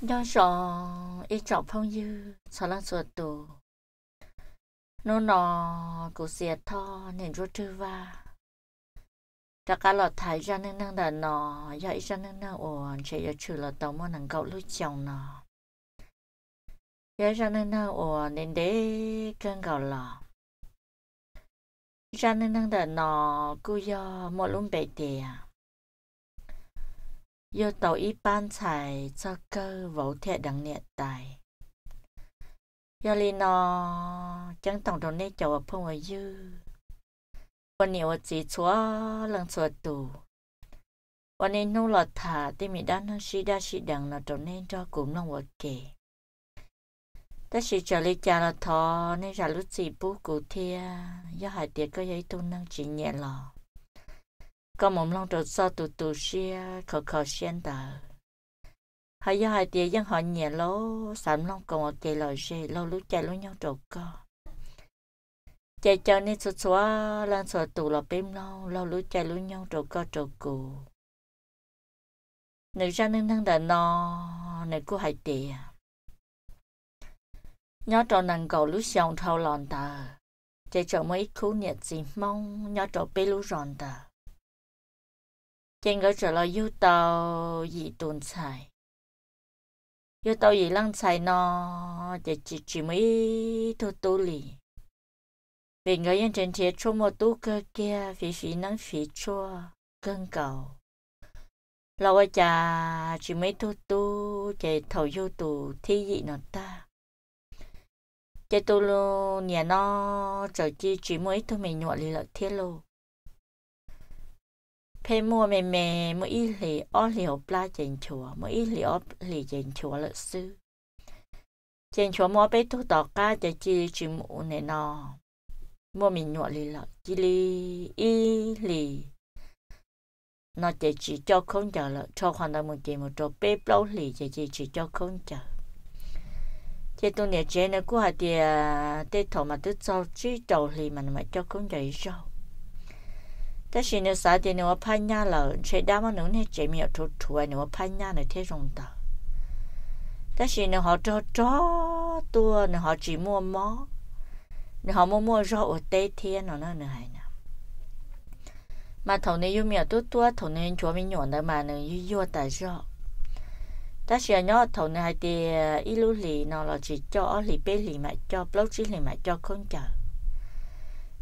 nhớ rõ ý trọng phong như cho lan ruột tù nó nọ cụ xìa tho nên rút thư va đã cả lọt thải ra nên năng đà nọ do ý ra nên năng ổn chỉ do trừ là tàu mua năng cậu lúc chồng nọ do ra nên năng ổn nên để cơn gạo lọ ra nên năng đà nọ cụ do một lúc bể tiền yêu tàu y ban chạy cho cơ vỗ thiệt đằng nhẹ tài yêu li nó chẳng tổng đồng nê chầu ở phong ở dư quan niệm ở chỉ chúa lần chúa tù quan nên nô lọt thả thì mình đã nó xí đa xí đằng là đồng nê cho cũng lòng vật kề ta chỉ trả lời trả là thọ nên trả lúc gì bố cụ thia do hải tiệt có giấy tu năng chỉ nhẹ lò có một lòng trộn so tù tù xia khờ khờ xen tờ hay do hai tia dân họ nhẹ lố sẵn long còn một chạy lời gì lâu lúc chạy lúc nhau trộn co chạy cho nên số số lan số tụ là bếm lâu lâu lúc chạy lúc nhau trộn co trộn cù nữ ra nâng nâng đờ no nữ cú hai tia nhớ trò nàng cầu lúc xong thâu lòn tờ chạy cho mấy khu nhiệt gì mong nhớ trò bê lúc ròn tờ 见佢着落腰兜而断柴，腰兜而楞柴呢，就只只 mấy thu tu lì. Vì người yên trên thiệt chỗ một tu cơ kia, phí phí nắng phí chua, cơn cầu. Lâu ở chà, chỉ mấy thu tu, chạy thầu vô tù, thi dị nó ta. Chạy tu lô, nhà nó, trở chi chỉ mấy thu mình nhọa lì lợi lô thế mua mè mè mua y lì ó lì ó bla chèn chùa mua y lì ó lì chèn chùa lợi sư chèn chùa mua bé tu tỏ ca chè chi chỉ mũ nè nò mua mình nhọ lì lợi chì lì y lì nó chè chỉ cho không chờ lợi cho khoảng đâu một chè một chỗ bé bao lì chè chỉ chỉ cho không chờ chè tu nè chè nè cua hạt tiề tê thọ mà tức cho chỉ đầu lì mà mà cho không chờ sao 但是呢，啥的呢？我怕伢了，谁大么能呢？这面土土啊，我怕伢呢，太容易。但是呢，họ cho cho tua nè họ chỉ mua mó nè họ mua mua rau ở tây thiên nó nó nè mà thầu này yêu mèo tua tua thầu này chúa mình nhọn đó mà nè yêu yêu tại rau ta sẽ nhớ thầu này thì ít lú lì là chỉ cho lì bê lì mà cho lâu chỉ lì mà cho không chờ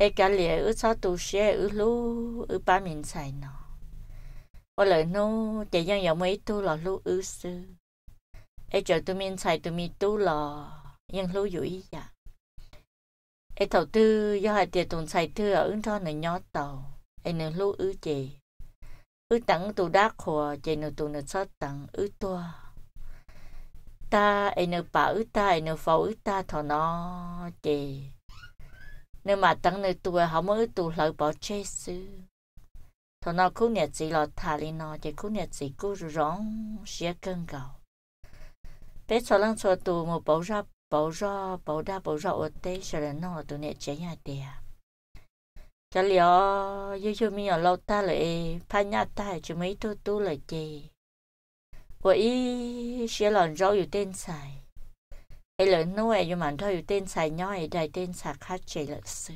ai cả lìa ở sao tù xe ở lú ở ba mình xài nó ở lại nó chạy dân dòng mấy tu lò lú ở sư ai chờ tụi mình xài tụi mình tu lò nhưng lú dụ ý dạ ai thầu tư do hai tiệt tuần xài tư ở ứng thọ này nhỏ tàu ai nửa lú ở chị ở tặng tụ đá khổ chạy nửa tụ nửa sao tặng ở tua ta ai nửa bảo ta ai nửa phẫu ta thọ nó chị nếu mà tăng nơi tuổi họ mới tụ lợi bỏ chế sư thằng nào cũng nhận gì là thà lên nó chỉ cũng nhận gì cứ rong xé cân cầu bé cho lăng cho tụ một bảo ra bảo ra bảo đa bảo ra ở đây sẽ là nó tụ nhận chế nhà tiền cho liệu yêu yêu mi ở lâu ta lại phải nhà ta chỉ mấy tu tu lại chơi, vậy sẽ làm rau ở tên xài hay là nuôi yêu mà thôi tên xài nhói đại tên xài khác chế lợi sư.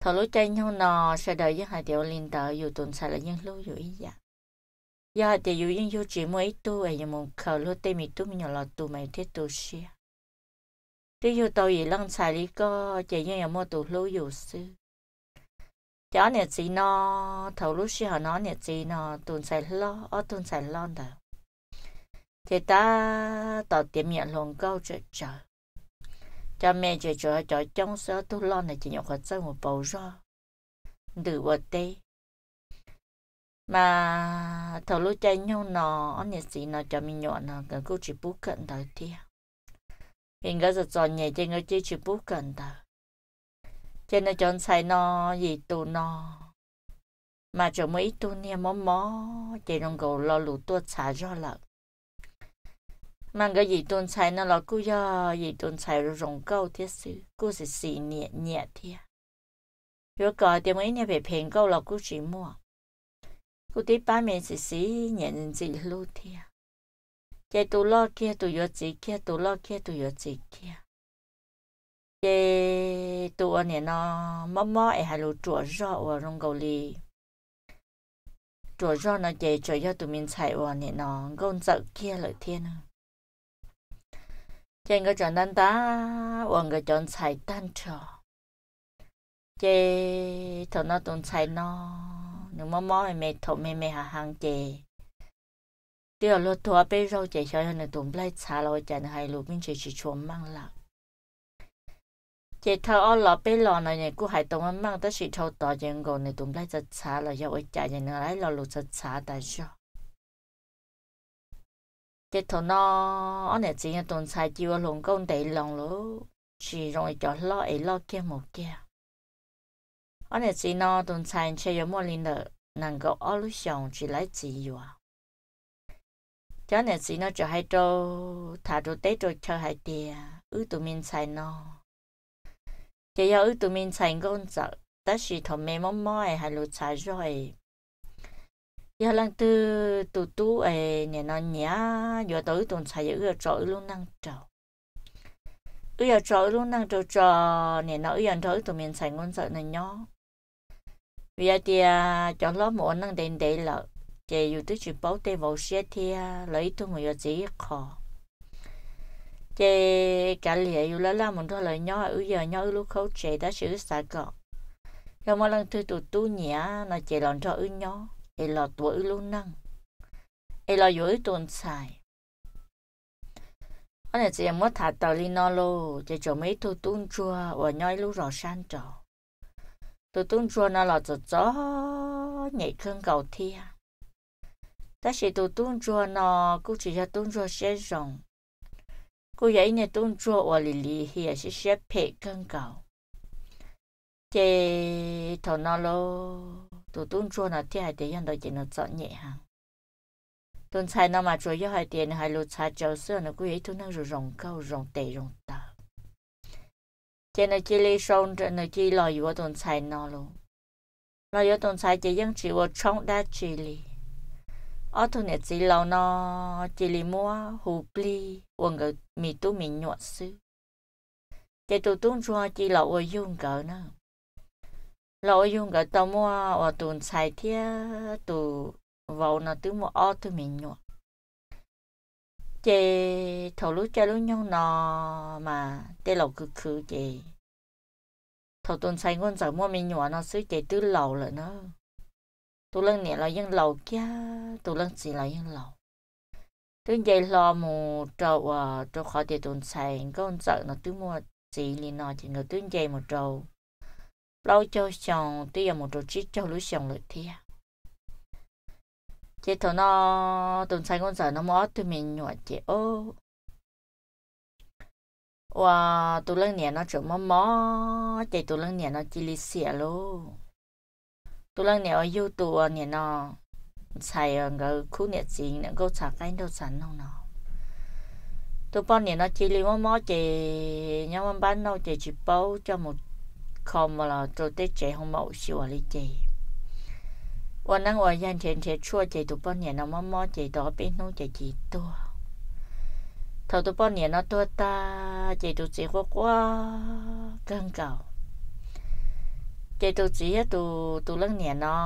Thổ lúc trên nhau nọ sẽ đợi dân hai tiểu liên tờ dù là dân lưu dù ý dạ. Giờ hai tiểu dân dù chỉ mua ít tu ấy mong khờ lúc mì tu mình nhỏ lọt mày thiết tu xìa. Tuy dù tôi ý lăng xài lý có chế dân yếu mua tu lưu dù sư. Chó nè chị nó, thổ lúc xì hả nó nè chị nó, tuần xài lo, ở tuần xài lo đâu thì ta tạo tiệm nhận lòng câu cho chờ cho mẹ chờ chờ cho trong số tu lo này chỉ nhận hoạt sơ một bầu ro từ bờ tê mà thầu lúc chơi nhau nó anh sĩ nó cho mình nhọn nó cái câu chỉ bút cận đời tiên hiện cái giật giòn nhẹ trên cái chỉ bút cận đời trên nó chọn sai nó gì tu nó mà chỗ mấy tu nia mỏ mỏ chỉ đồng cầu lo lụt tuột trả cho lợn mang cái gì tuần xài nó là cú ya gì tuần xài rồi rồng câu thế sự cú sẽ xì nhẹ nhẹ thế à? rồi có tiền mấy nhà về phiền câu là cú chỉ mua cú tí ba mẹ sẽ xì nhẹ nhàng gì luôn thế à? cái tụ lo kia tụ yo chỉ kia tụ lo kia tụ yo chỉ kia cái tụ anh nó mò mò ấy hay lù chuột rõ ở rồng câu li chuột rõ nó chạy chạy cho tụi mình xài ở này nó gôn sợ kia lợi thế nữa Chenga chọn đan ta, ông người chọn xài đan cho. Chê thọ nó tồn xài nó, nếu mà mò mẹ thọ mẹ mẹ hà hàng chê. Tiêu lô thua bê rau chê cho nên tồn lại xả lo chẳng hay lù bên chê chỉ chuồn mang lạc. Chê thọ ở lọ bê lọ này nhẹ cú hải tông mang tới sự thọ tỏ chẳng gồm này tồn lại chặt xả lo dạo ôi chạy nhẹ nữa lại lo lù chặt xả tại sao. 这头呢，我那只要动菜就要龙宫地龙咯，是容易叫老爱老见木见。我那只呢，动菜却有莫灵的，能够二路上只来自由啊。cho nên chỉ nó cho hai trâu thả trâu tết rồi cho hai tia ư tụi mình xài nó chỉ do tụi mình xài con sợ ta chỉ thầm mê mong mỏi hai lụt xài rồi giờ lần tư tụ tú ấy nhà nó nhá giờ tới tuần xài giờ trội luôn năng trầu bây giờ trội luôn năng trầu trò nhà nó giờ tới tụi mình xài ngon sợ này nhó vì giờ thì cho ló mổ năng đến để lợ chỉ dù tới chỉ bảo tê vào xe thì lấy tôi mình giờ chỉ khó chỉ cả lìa dù lỡ là mình thôi lời nhó ở giờ nhó lúc khâu trẻ đã sửa xài cọ rồi mỗi lần thứ tụt tu nhẹ là chỉ lòng cho ư nhó e lo tuổi luôn năng e lo yuri tuần xài anh chị em mất thả tàu li nó lô chị cho mấy thu tuôn chua và nhoi lu rõ san trò thu tuôn chua nó là cho chó nhảy khương cầu thia à. ta sẽ thu tuôn chua nó cũng chỉ cho tuôn chua sẽ rồng cô giấy này tuôn chua và lì lì hiền sẽ à, sẽ phê khương cầu chị thầu nó lô tụ tuôn chua nó thì hai tiền đó chỉ nó chọn nhẹ ha. tuần sai nó mà chua hai tiền hai lụt sa châu xưa nó cứ ý thu nó rồi rồng câu rồng tệ rồng tờ trên nó chỉ lấy sông trên nó chỉ lo yếu tuần sai nó luôn lo yếu tuần sai chỉ dân chỉ vô trong đa chỉ lấy. ở thu nè chỉ lo nó chỉ lấy mua hồ pli quần gờ mì tu mì nhọt sữa. chỉ tụ tuôn chua chỉ lo vô dùng cỡ nữa lo yung cái to mua wa tun sai thia tu vào nó tu mua o tu mình nhua chê thầu lúc cha lúc nhong nó mà tê lầu cứ cứ chê thầu tuần sai ngon giờ mua mình nhua nó xứ chê tư lầu rồi nó tu lần nè là dân lầu kia tu lần chỉ là dân lầu tu dây lo mù cho à trâu khó thì tuần sai ngon giờ nó tu mua chỉ liền nó chỉ người tu dây một trâu lâu cho xong tuy một đồ chiếc cho lối chồng lũ thia chị thằng nó tuần sai con giờ nó mót tôi mình nhỏ chị ô và tôi lần nè nó chụp mó mó chị tôi lần nè nó chỉ lì xỉa luôn tôi lần nè ở yêu tụi nè nó xài ở ờ, ngờ khu nè gì nó có xả cái đâu sẵn không nào, tôi bọn nè nó chỉ lì mó mó chị nhau bán đâu chị chỉ bao cho một không mà là tôi tết chế không mẫu xíu ở lý chế วันนั้นว่ายันเทียนเทียชั่วใจตุปอนเนี่ยน้องมอมอใจต่อเป็นนู้ใจจีตัวเท่าตุปอนเนี่ยน้อตัวตาใจตุจีกว่ากว่ากังเก่าใจตุจีอะตุตุเรื่องเนี่ยน้อ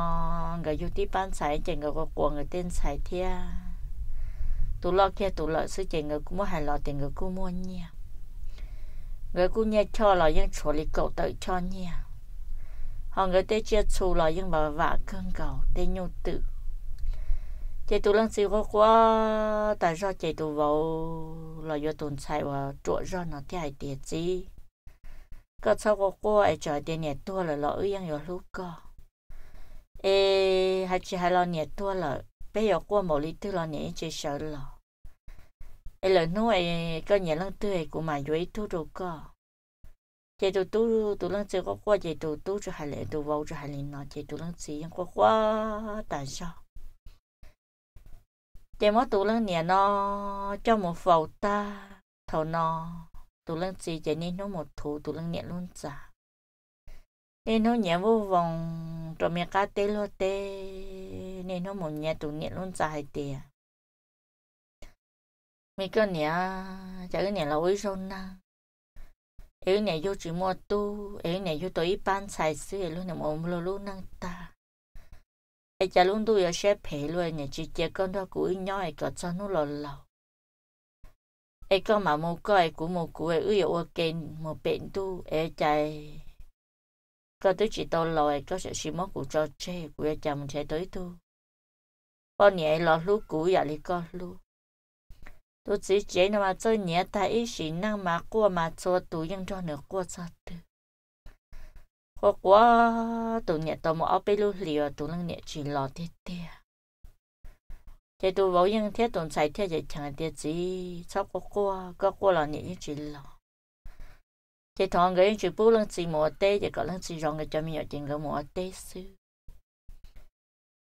งก็อยู่ที่บ้านสายใจก็กลัวก็เต้นสายเทียตุลอกแค่ตุลอกซื้อใจก็กูมั่วหายหลอกใจก็กูมั่วเนี่ย người cũng nhẹ cho là những chỗ lý cậu tự cho nhẹ họ người tê chia chú là những bà vả cơn cầu tê nhu tự chị tù lăng xíu quá tại do chị tù vào là do tồn tại và trộn do nó thế hay tiệt gì có sau quá cô ấy chờ tiền nhẹ tua là lỡ yên rồi lúc co ê hai chị hai lo nhẹ tua là bây giờ qua một lý tư là nhẹ chị sợ lo hay lần nuôi ai có nhà lăng tươi của mà dưới thu đồ co chạy tụ tú tụ lăng chơi có qua chạy tụ tú cho hai lệ tụ vào cho hai lệ nó chạy tụ lăng chị qua qua tại sao chị mất tụ lăng nhà nó cho một phẩu ta thầu nó tụ lăng chị chạy nên nó một thủ tụ lăng nhẹ luôn chả nên nó nhẹ vô vòng trong mẹ cá tê lo tê nên nó một nhà tụ nhẹ luôn chả hai tiền mi cơ nè cái nè là ôi rôn na ấy nè vô chỉ mua tu ấy nè vô tới ban xài xí luôn nè mồm lo luôn năng ta ấy chả luôn tu giờ sẽ phê luôn nè chỉ chỉ con đó của nhau ấy có nó lo lâu ấy con mà mua coi của mua của ấy ưu ok một bệnh tu ấy chạy có tới chỉ tao lòi có sẽ xí mốt của cho chê của chồng sẽ tới tu bao nhiêu lọ lú cũ giờ đi con lú chỉ mà 都直接那么做年代一时那么过嘛做都用着那过做的。我我都年都么奥贝鲁里啊，都能年去老爹爹。thế tôi vô những thế tồn tại thế thì chẳng tiếc gì sau có qua có qua qua là những cái chuyện lo thế thằng người chỉ bù lăng chỉ một tê thì có lăng chỉ rong cái cho mình ở trên cái một tê sư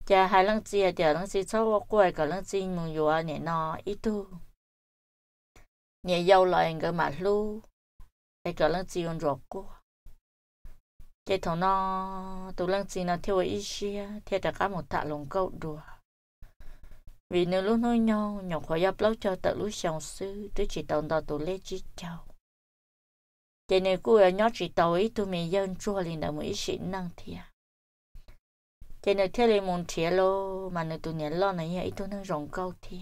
cha hai lăng chỉ thì lăng chỉ sau có qua có lăng chỉ mình vừa nè nó ít thôi nhà giàu là anh cái mà lu để cái lăng chi on rồi cô cái thằng nó tụi lăng chi nó theo ý xia theo tất các một tạ lồng câu đùa vì nếu lúc nói nhau nhỏ khỏi giáp lâu cho tự lúc sòng sư tôi chỉ tồn tại tụi lê chỉ chào cho nên cô ở nhỏ chỉ tàu ý tụi mình dân chua liền đã mới sĩ năng thiệt cho nên thế là muốn thiệt lô mà nếu tụi nhớ lo này ý tụi năng rộng câu thiệt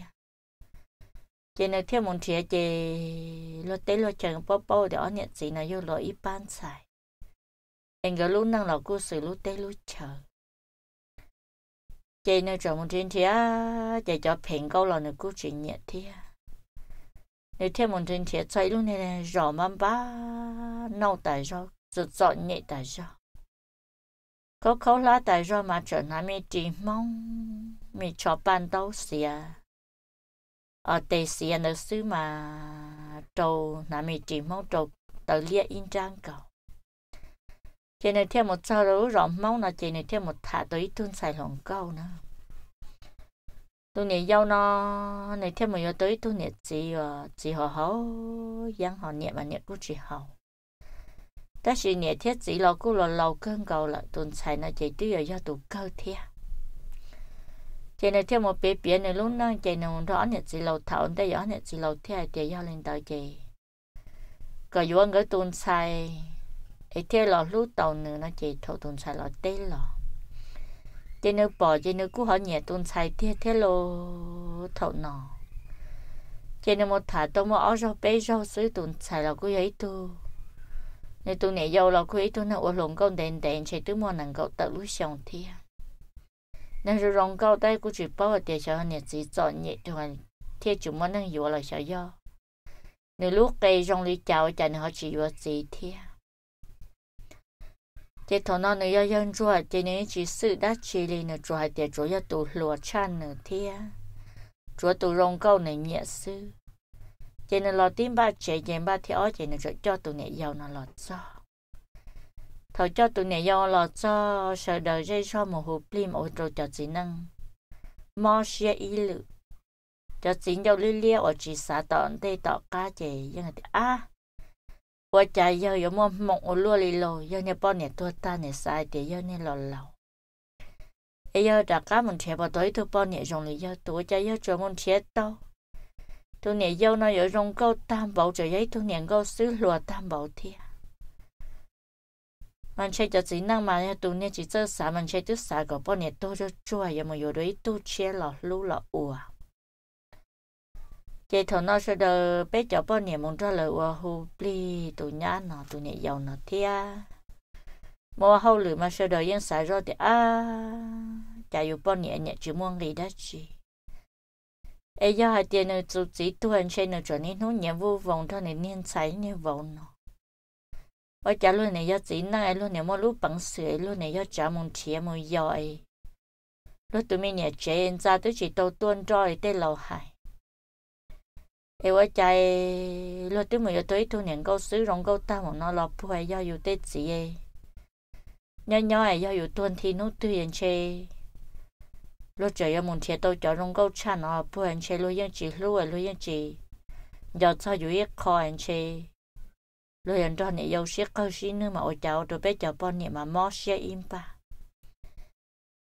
chị nói thêm một chuyện chị lo tế lo chẳng bố bố để ở nhận chị này yêu lo ít ban xài anh cứ lúc năng lo cứ sự lúc tế lúc chờ chị nói chọn một chuyện thì á chị cho phèn câu là nó cứ chuyện nhẹ thì á nếu theo một chuyện thì chạy lúc này là rõ mắm ba nâu tại do rồi dọn nhẹ tại do có khó lá tại do mà trở lại mi chỉ mong mi cho ban đầu xìa ở tây xia nó xứ mà trâu nà mi chỉ máu trâu tự liệt yên trang cầu chị này theo một sao rú rộng máu là chị này theo một thả tới tuôn xài lòng câu nữa tôi này dâu nó này theo một giờ tới tôi này chị ờ, chị họ hấu giang họ nhẹ mà nhẹ của chị hầu ta chỉ nhẹ thiết chỉ lo cô lo lâu cơn cầu là tuôn xài nó chị tư giờ do cơ thiệt chị này theo một bé bé này lúc nãy chị này rõ nhật chị lầu thảo đây giờ nhật chị lầu thế chị giờ lên tàu chị có vô người tuôn sai ấy theo là lúc tàu nữa nó chị thâu tuôn sai là tê là chị nữ bỏ chị nữ cứ họ nhẹ tuôn sai theo theo lô thâu nọ chị nữ một thả tôi một áo rau bé rau sứ tuôn sai là cứ ấy tu nên tôi này giàu là cứ ấy tu nó ở lồng con đèn đèn chị tứ mua nàng cầu tự lúc xong thiệt nên rồi rong cao tay của bao tiền cho anh chị chọn nhẹ cho anh thế chúng đang vừa là sợ do nếu lúc cây rong lý chào chẳng họ chỉ vừa gì thế thế thọ nó nếu yêu dân chúa thì nếu chỉ sự đã chỉ lý nữa chúa thì chúa yêu tụ lúa chan nữa thế chúa tụ này nhẹ sư cho nên lo tin ba trẻ chèn ba thì ở chèn cho tụ nhẹ giàu nó lo cho thầu cho tụi này do là cho sợ đời dây cho một hộp phim ở chỗ cho chỉ năng mò xe ý lự cho chỉ nhau lưu lia ở chỉ xã tọn tê tọ cá chè nhưng mà à qua chạy giờ giờ mò mộng ở lúa lì lò giờ nhà bọn nhà tua ta nhà sai thì giờ nhà lò lò ấy giờ đã cá mình chè bỏ tối tụi bọn nhà dùng lì giờ tụi chạy giờ cho mình chè tao tụi nhà giờ nó giờ dùng câu tam bảo cho giấy tụi nhà câu xứ lùa tam bảo thiệt mình chơi cho chỉ năng mà tụ nè chỉ chơi xả mình chơi tức xả có bao nhiêu tôi cho chua giờ mà yêu đấy tu chia lọ lú lọ ủa chị thằng nó sẽ đờ bé cho bao nhiêu muốn cho lời ủa hù bli tụ nhá nó tụ nè giàu nó thia mua hậu lử mà sẽ đờ yên xả rồi thì à chả yêu bao nhiêu nhẹ chỉ muốn gì đó chị ai giờ hai tiền nữa chú chỉ tu hành chơi nữa cho nên nó nhiệm vô vòng thôi nên nên sai như vòng nó 我家路呢要只那哎路呢么路本事哎路呢要家门钱么要哎，路对面呢这人家都是都端着哎在老海，哎我家哎路对面要对土年够水龙够大么那老婆哎要有得子哎，nhỏ nhỏ ai 要有端天路对人去。lúc trời yêu muốn thiệt tôi cho rong câu cha nó bữa anh chị lúc yên chị lúc ấy lúc chị giờ cho dù ít khó anh chị lo yan cho nè yêu xe câu xí nữa mà ôi cháu tôi bé cháu bọn nè mà mò xe im ba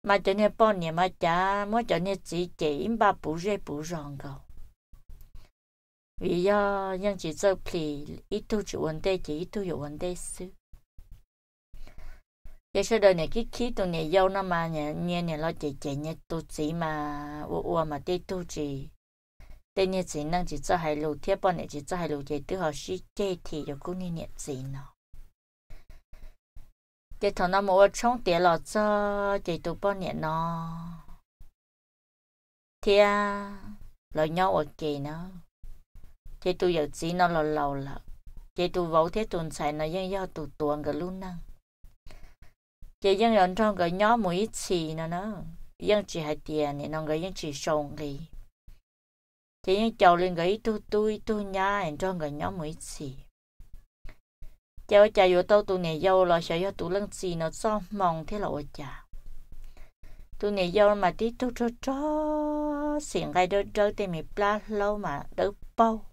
mà cho nè bọn nè mà chả mò cho nè chỉ chỉ im ba bù rê bù rong cầu vì do nhân chỉ cho phì ít tu chịu vấn đề chỉ ít tu chịu vấn đề sư giờ sau đời này cái khí tụi nè yêu nó mà nè nè nè lo chỉ chỉ nè tu chỉ mà u u mà tê tu chỉ แต่เนี่ยสินั่งจิตจะให้ลูกเทียบปอนเนี่ยจิตจะให้ลูกเจตัวเขาชี้เจทีอยู่กูนี่เนี่ยสิเนาะเจถอนน้ำมันว่าช่องเตี๋ยหลอดจะเจตัวปอนเนี่ยเนาะเทียเราเนาะโอเคเนาะเจตัวอยากจีเนาะเราเราละเจตัวว่าเทียตุนใส่เนาะยังยอดตัวตัวกับลูกนั่งเจยังย้อนช่องกับเนาะมือฉีเนาะเนาะยังจีให้เตียเนี่ยน้องก็ยังจีชงกี chỉ những cháu lên cái tu tu tu nhá anh cho người nhóm mới chỉ cháu cha yếu tao tu này giàu là sẽ yếu tu lưng chỉ nó cho mong thế là ôi cha tu này giàu mà tí tu cho cho xin cái đôi đôi thì mình pla lâu mà đỡ bao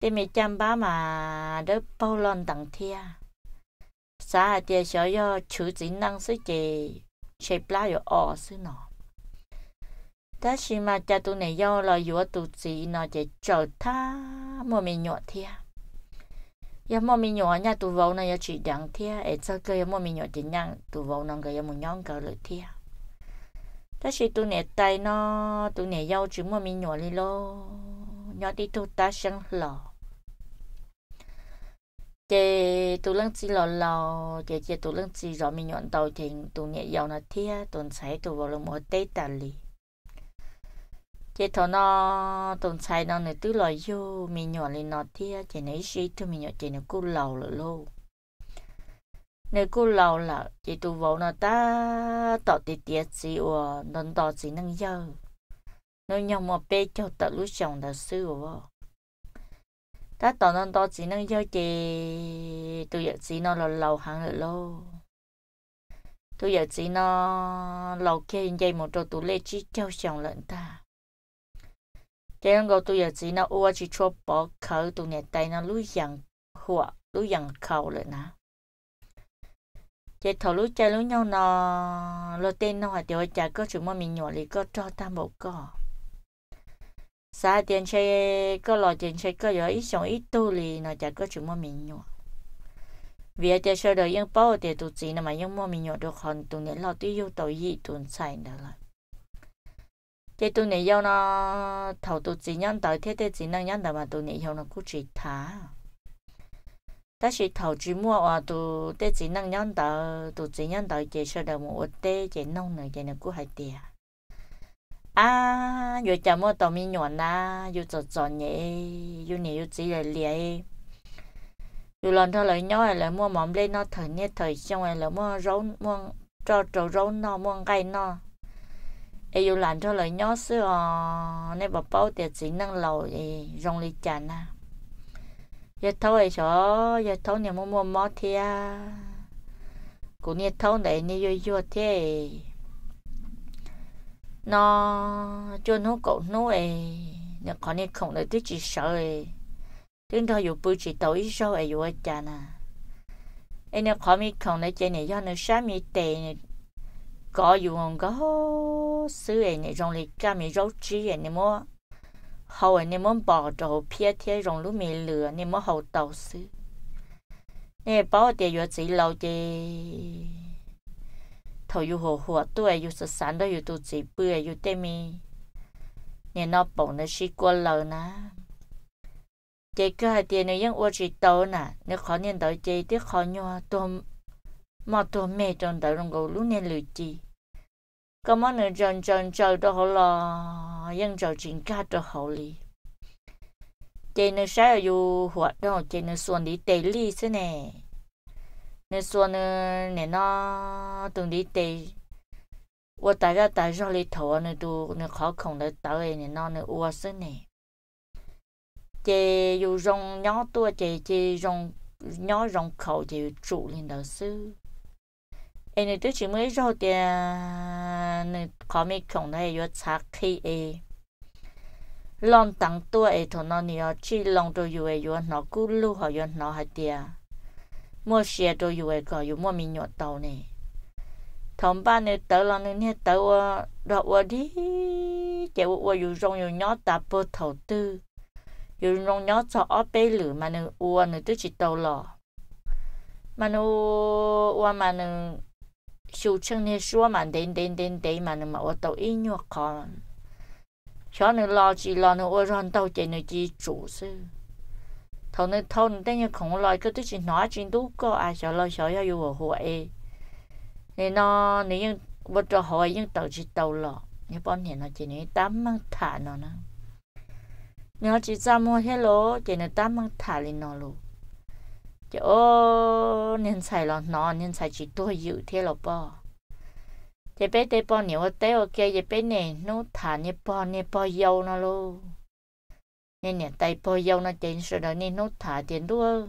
thì mình chăm ba mà đỡ bao lon tặng thia sao thì sẽ yếu chữ chỉ năng sức chị chế pla yếu ở sức nào 但是嘛，家都内要了有肚子，那就找他莫名 nhỏ thia. Ya 莫名 nhỏ nhà tu vào này ya chỉ đằng thia, ở cho cái ya 莫名 nhỏ chỉ nhang tu vào nông cái ya muốn nhang cái lợi thia. Tất sự tu này tay nó tu này yêu chỉ 莫名 nhỏ đi lo, nhỏ đi tu ta sang lò. Chị tu lăng chỉ lò lò, chị chị tu lăng chỉ rõ mình nhọn tàu thì này yêu nó thia, tuần sấy tu vào là mỗi tây tà thế thọ nó tồn xài nó này tứ loại vô mình nhỏ lên nó tia chế này sĩ thứ mình nhỏ chế này cú lầu lợ lô nếu cú lầu là chế tu vỗ nó ta tọ tì tia gì ủa nó tọ gì năng dơ nó nhau mà bé cho tọ lũ chồng đã sư ủa ta tọ nó tọ gì năng dơ chế tu giờ gì nó là lầu hàng lợ lô tu giờ gì nó lầu kia dây một trò tu lê chi châu chồng lợn ta cái ngô tôi giờ chỉ nó ua chỉ cho bỏ khẩu tụ nhà tay nó lúi dặn hùa lúi dặn khẩu rồi nè cái thầu lúi chơi lúi nhau nó lo tên nó hoạt điều chả có chuyện mà mình nhỏ có cho ta một cò xa tiền chơi có lo tiền chơi có giờ ít sống ít tu thì nó chả có chuyện mà mình nhỏ vì chơi sau đời yên bao thì tụ chỉ nó mà yên mà mình nhỏ được hòn tụ nhà lo tiêu tụ gì tụ xài đó là cái tụi này yêu nó thầu tụi chỉ nhân tới thế thế chỉ năng nhân mà tụi này yêu nó cũng chỉ thả ta chỉ thầu chỉ mua à tụi thế chỉ năng nhân tới tụi chỉ nhân tới chỉ sợ được một tê chỉ nông nữa chỉ nó cũng hay tiền à rồi chả mua tàu mi nhọn à, rồi chọn chọn nhẹ vừa nhẹ vừa chỉ là liệt dù lần thôi lại nhau lại mua mỏm lên nó thời nét thời xong rồi lại mua rau mua cho trầu rau no mua cây no ai yêu làm cho lời nhớ xưa nè bà bao tiệt chỉ năng lầu thì rong lì chán à giờ thâu ấy chỗ giờ thâu nhà mua mua mò thia cũng nhà thâu này nhà yêu yêu thế nó cho nó cậu nó ấy nhà con nhà không để tôi chỉ sợ tiếng thôi dù bự chỉ tàu ít sâu ấy yêu chán à ai nhà con mi không để chơi này do nó sáng mi tệ có dù ông có sư ấy này rong lì cá mì rau chi ấy này mua hầu ấy này mua bỏ đồ phía thế rong lúa mì lửa này mua hầu tàu sư nè bỏ tiền vừa chỉ lâu đi thầu dù hồ hồ tuổi dù sợ sản đó dù tu chỉ bữa dù tê mi nè nó bỏ nó xí qua lâu nè chị cứ hai tiền này vẫn ua chỉ tàu nè nếu khó nhận đầu chị tiếc khó nhau tôm mà tôi mẹ chồng đã rong gấu lúc này lưu chi có món nữa chồng chồng chờ đó họ là dân chồng chính ca cho họ đi chị nữa sẽ ở dù hoạt động chị nữa xuống đi tê ly thế nè nữa xuống nữa nè nó từng đi tê 我大家大上里头啊，那都那考空的到诶，你那那我是呢，这有用鸟多，这这用鸟用口就煮领导是。哎，你对姐妹绕点，你考没恐的有差 K A。ลองตั้งตัวเอทนนี่ชีลองตัวอยู่เออยู่นอกูลูหอยนอหาเดียมัวเสียตัวอยู่เอก็อยู่มัวมีหยดเตานี่ทอมบ้านเนี่ยเตาลองเนี่ยเตาวดอกวดีเจ้าวัวอยู่รงอยู่ยอดตาปวดท้อตื้ออยู่รงยอดจะออไปหรือมันอ้วนหรือตื้จิตตหล่อมันอ้วนมัน修成的说嘛，等等等等嘛，那么我到医院看，瞧你老几老呢，我让到见你去做事。头呢头呢，等下看我来个都是哪件都个啊，小老小要有我好诶。你呢，你用我这好用到去到了，你帮你呢，今年单忙谈了呢。你要去怎么 hello，今年单忙谈了呢喽。chỗ nên xài lọ nọ nên xài chỉ tua dự thế lọ bò thế bé thế bò nhiều thế ok thế bé nè nó thả nè bò nè bò dâu nó lô nên nè tay bò dâu nó đến rồi đó nên thả tiền đua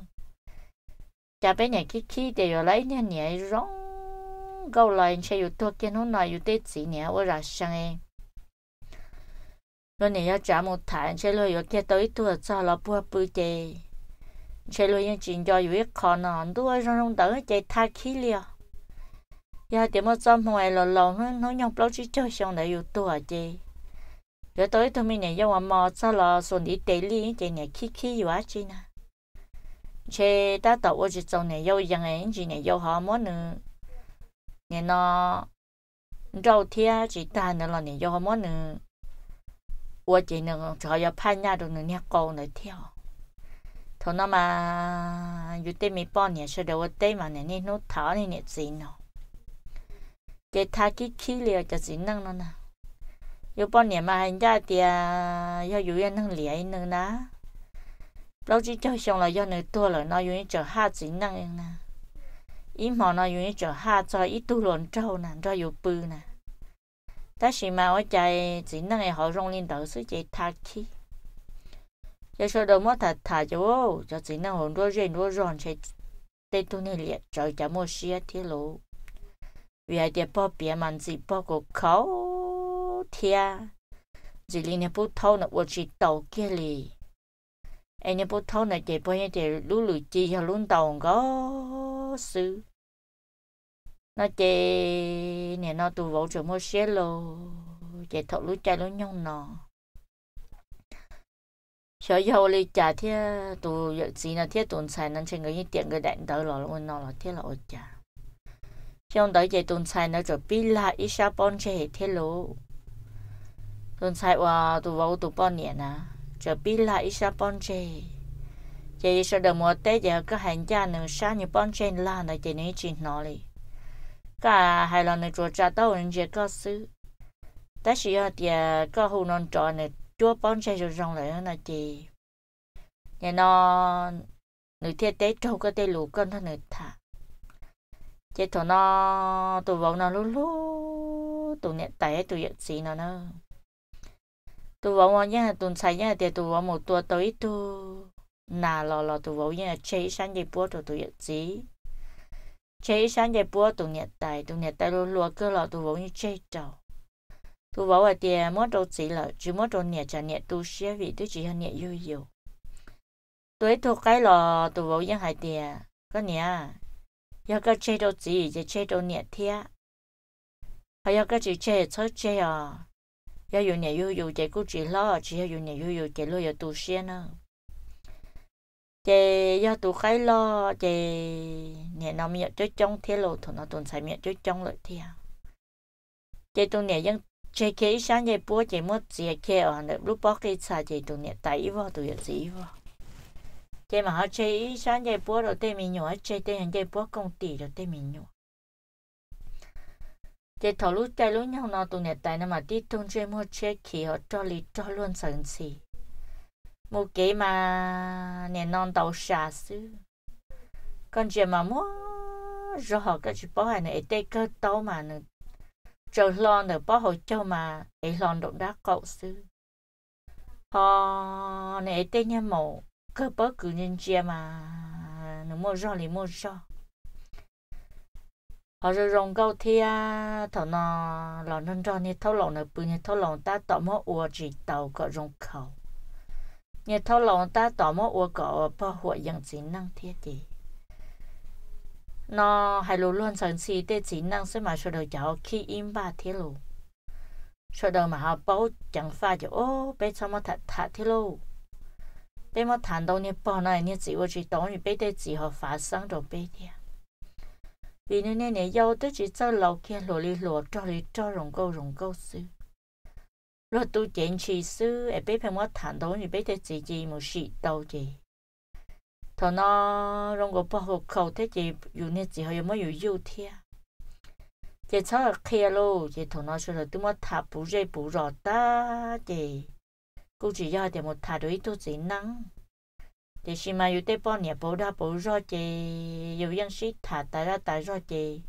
cha bé nè cái để rồi lấy nè nè rong gâu lại chơi yêu tua kia nó nói yêu nè ở ra sang em nè yêu trả một thả chơi lôi yêu kia tới tua cho lọ bùa bự chơi chế lo yên chín cho yêu khó nọ đua rong rong tớ chạy tha khí liều giờ thì mà cho mọi lò lò nó nó nhong bao chi chơi xong để yêu tua chị giờ tới thôi mình nhảy vào mò cho lò xuống đi tê li chị nhảy khí khí yêu á chị nè chế ta tàu ô chị chồng nhảy yêu rằng ấy chị nhảy yêu họ món nữa nhảy nó rau thia chị ta nữa là nhảy yêu họ món nữa 我只能找要拍那种能量高的跳。同那么有对面半年说的我对嘛呢？你弄讨你日子呢？给他给去了就是弄了呢。有半年嘛，人家的要有人弄来弄呢。老子就想了要弄多了，那容易就下子弄呢。一毛呢容易就下再一度轮周呢，再有布呢。但是嘛，我在只弄的好容易都是给他去。要说到莫他他就哦，就只能很多人多让去对土那里找家莫西啊铁路，为还得包别满子包个口贴，这里呢不偷呢，我去到这里，哎呢不偷呢，这半夜的路路只要轮到个事。nó chê nè nó tu vỗ chỗ mua xe lô chê thọ lú chai lú nhông nọ 小以后你家天都日子那天顿菜能成个一点个蛋到了，我拿了天了我家。像到这顿菜那就比啦一下帮这些天喽。顿菜话都我都半年呐，就比啦一下帮这。这一下的莫得这个寒假能啥你帮这啦那这你进哪里？cả hai lần này cho cha tao anh chị có sư, ta chỉ ở địa có hôn non trò này chúa bón xe rồi rong lại là chị nhà nó nữ thiệt tế trâu cái tế lũ con thân nữ thả chế thọ nó tụi vợ nó lú lú tụi nhẹ tay tụi nhẹ xì nó nó tụi vợ mà nhá tụi xài nhá thì tụi vợ một tua tới tu nà lò lò tụi vợ nhá chế sáng dậy búa tụi tụi nhẹ xì chế sáng dậy búa tụi nhẹ tay tụi nhẹ tay lú lú cứ lò tụi vợ như chế trâu tu bảo là tiền mỗi trâu chỉ là chỉ mỗi trâu nhẹ chả nhẹ tu sẽ vì tu chỉ hơn nhẹ yêu yêu tuổi thuộc cái lò tu bảo yên hai tiền có nhẹ giờ cái chế trâu chỉ chỉ chế trâu nhẹ thế, hay giờ cái chỉ chế chơi chơi à giờ yêu nhẹ yêu yêu chỉ cũng chỉ lo chỉ yêu nhẹ yêu yêu chỉ lo yêu tu sẽ nữa chị do tụ cái lo chị nè nằm miệng cho trong thế lộ thằng nó tuần xài miệng cho trong lợi thế, chị tụ nè dân chế JK sáng ngày bữa chỉ mất chỉ kia ở nơi lúc bóc cái xà chỉ tụi nhẹ tại vào tụi nhẹ gì vào chỉ mà họ chế sáng ngày bữa rồi tên mình nhỏ chế tên hàng ngày bữa công ty rồi tên mình nhỏ chế thầu lúc chơi lúc nhau nó tụi nhẹ tại nó mà đi tung chế mua chế kia họ cho lì cho luôn sẵn xì một cái mà nè non đầu xa xứ còn chỉ mà mua rồi họ cái chỉ bảo hành này tay cơ tàu mà nữa trở lon được bao hồi cho mà ấy lon được đá cậu sư họ này tên nhà mộ cơ bớ cử nhân chia mà nó mua rau thì mua rau họ rồi rong câu thi à thằng nó lò nâng cho nên thâu lỏng nó bự nên thâu lỏng ta tỏ mơ ua chỉ tàu có rong khẩu nên thâu lỏng ta tỏ mơ ua có bao hội dạng gì năng thiết gì nó hay luôn luôn sẵn si tê chỉ năng sẽ mà sửa đầu cháu khi im ba thế lú sửa đầu mà họ bảo chẳng pha cho ô bé cho mà thật thật thế lú bé mà thản đâu nè bỏ này nè chỉ vô chỉ đó như bé tê chỉ họ phá sáng rồi bé đi vì nên nè nè yêu tê chỉ cho lâu kia lú lì lú cho lì cho rồng gâu rồng gâu sư rồi tu chén chì sư ở bé phải mà thản đâu như bé tê chỉ chỉ một sĩ đâu gì 头那弄个不好口，他就有那只好有没有肉贴。这草开喽，这头那说了，多么他不热不热的，这估计要点么他对都真冷。这是嘛有得半年不热不热的，有样是他大热大热的。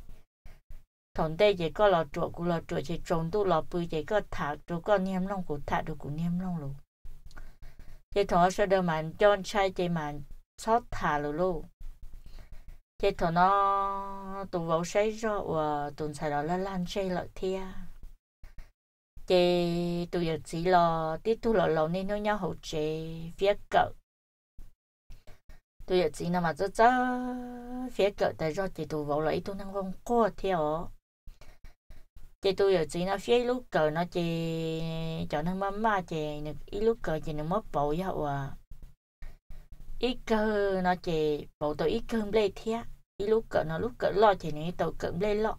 同地这个老做古老做这中度老背这个塔做个念弄古塔做古念弄喽。这头说的蛮专拆这蛮。thả lù lù thế thọ nó tụ vào xây rồi và tụ xài đó là lan xây lợi thia chị tụ giờ chỉ là tí tu lọ lọ nên nó nhau hậu chế phía cậu tụ giờ chỉ nó mà cho cho phía cậu tại do chị tụ vào lợi tụ năng vong qua theo chị tụ giờ chỉ nó phía lúc cậu nó chị cho năng mắm mà chị ít lúc cậu chị nó mất bầu vậy à ít cơ nó chỉ bộ tôi ít cơ lê thia ít lúc cỡ nó lúc cỡ lo chỉ này tôi cỡ lê lo,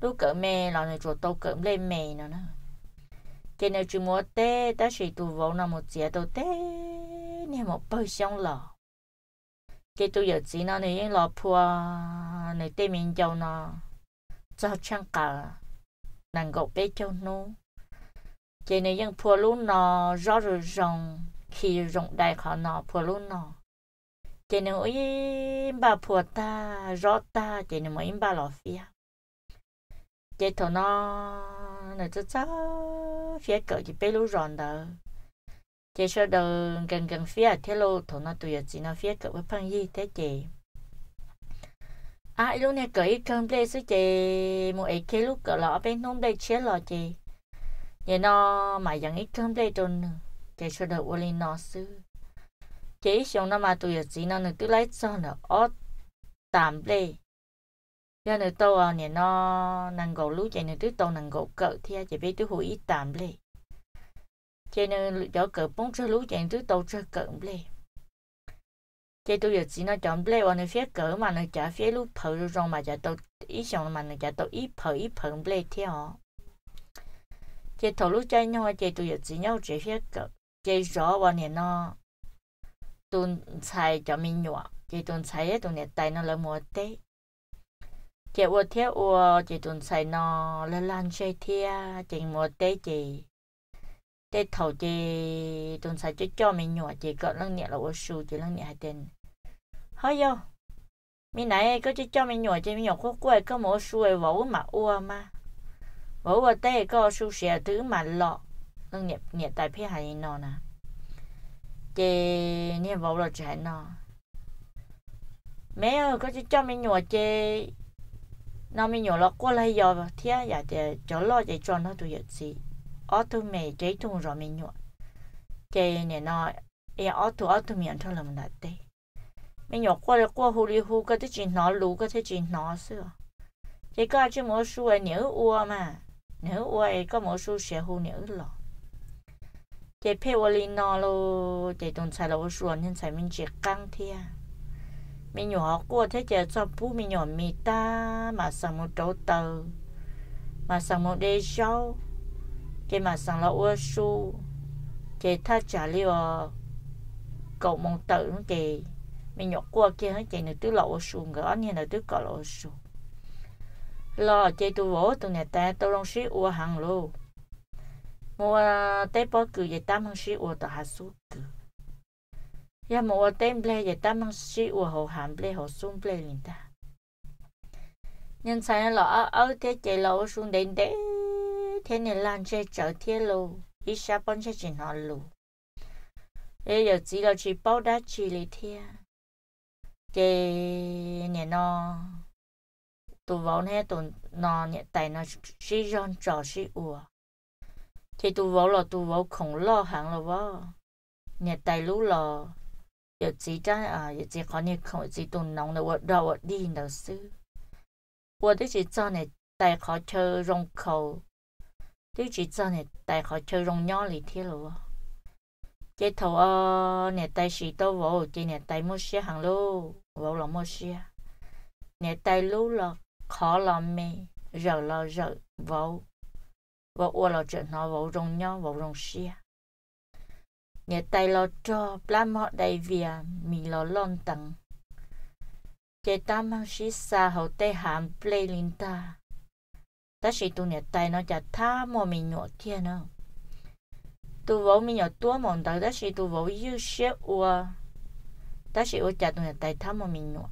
lúc cỡ mè lọ này chỗ tôi cỡ lê mè nó nó cái này chỉ mua té, ta chỉ tu vô là một chiếc tôi té, nè một bơi xong lò. cái tôi giờ chỉ nó này lọ pua này tê mình cho nó cho chăng cả nàng gộp bé cho nó cái này vẫn pua lúc nó rõ rồi rồng khi rộng đại khó nọ, phù lũ nọ, chỉ nên ôi bà phù ta rõ ta chỉ nên mỗi bà lọ phía chỉ thọ nọ, nó cho cháu phía cỡ chỉ bê lú ròn đó chỉ sau đó gần gần phía thế lô thọ nó tụi chỉ nó phía cỡ với phăng gì thế chị à lúc này cỡ cởi cơm đây sư chị một ấy kia lúc cỡ lọ bên nông đây chế lọ chị vậy nó mà dặn ít cơm đây trôn nữa 给出的我哩老师，这上那么多日子，那你都来做了哦，淡嘞。giờ nữa tôi à nè nó nàng gỗ lú chạy nữa tôi tôi nàng gỗ cỡ thì chỉ biết tôi hồi ít tạm lệ chạy nữa chỗ cỡ bông chơi lú chạy tôi tôi chơi cỡ lệ chạy tôi giờ chỉ nó chọn lệ và nó phía cỡ mà nó trả phía lú phở rồi rồi mà trả tôi ít xong mà nó tôi ít phở ít phở lệ theo chạy thầu lú chạy nhau chạy tôi giờ chỉ nhau chỉ phía cỡ chế rõ bọn này nó tuần xài cho mình nhỏ chế tuần ấy tuần này tay nó là mua tê chế ô thế ô chế tuần xài nó là lan chơi thia chế mua tê chế tê thầu chế tuần xài cho cho mình nhỏ chế gọi lăng nhẹ là ô su chế lăng nhẹ hai tên hơi yo, mình nãy có chế cho mình nhỏ chế mình nhỏ có quê có mổ su vỗ mà ô mà vỗ vào tê có su sẻ thứ mà lọ nhẹ nhẹ tại phía hải nó nè chị nè vào rồi chị nó mẹ ơi có chứ cho mình nhỏ chị nó mình nhỏ lọ qua lại giờ thế giờ chị cho lo chị cho nó tụi gì ở tụi mẹ chị tụi rồi mình nhỏ chị nè nó em ở tụi ở tụi miệng thôi là mình đặt đi mình nhỏ qua rồi qua hù đi hù cái thứ chuyện nó lú có thể chuyện nó xưa chị có chứ mỗi số nữ ua mà nữ ua có mỗi số sẽ hù nữ lọ chị phê vô lý nó lô chị đồng xài lâu ruộng nên xài mình chỉ căng thia mình nhỏ qua thế chị cho bố mình nhỏ mì ta mà sang một chỗ tờ mà sang một đê sau chị mà sang lâu ua su chị tha trả liều cậu mong tự nó chị mình nhỏ qua kia hết chị nữa tứ lâu su ngỡ như là tứ cậu lâu su lo chị tu vỗ tụi này ta tao long sĩ ua hàng luôn mua tế bó cử dạy tam hăng sĩ ua tờ hạ su cử ya mua tên ble dạy tam hăng sĩ ua hồ hàm ble hồ sung ble linh ta nhân sai lọ ơ ơ thế chế lọ sung đến đấy thế này lan chơi chở thế lù ít xa bón chơi chuyện họ lù bây giờ chỉ là chỉ bao đá chỉ lì thế cái này nó tụ vốn hết tụ nó nhẹ tài nó chỉ rong trò chỉ ua thì tu vô lo tu vô không lo hẳn lo vô nhà tài lũ lo giờ chỉ trái à giờ chỉ khó như không chỉ tu nóng là vật đâu vật đi đâu sư vật đấy chỉ cho này tài khó chơi rong khẩu đấy chỉ cho này tài khó chơi rong nhỏ lì thế lo cái thầu à nhà tài sĩ đâu vô chế nhà tài mua xe hàng lô vô là mua xe nhà tài lũ lo khó lo mê rồi lo rồi vô và ua lo chuyện nó vô rong nhau vô rong xia nhẹ tay lo cho plan họ đầy vía mình lo lon tầng chế ta mang xí xa hậu tê hàm play linh ta ta xí tu nhẹ tay nó chả tha mò mình nhọ thiên nữa tu vô mình nhọ tua mòn ta ta xí tu vô yêu xế ua ta xí ua chả tu nhẹ tay tha mò mình nhọ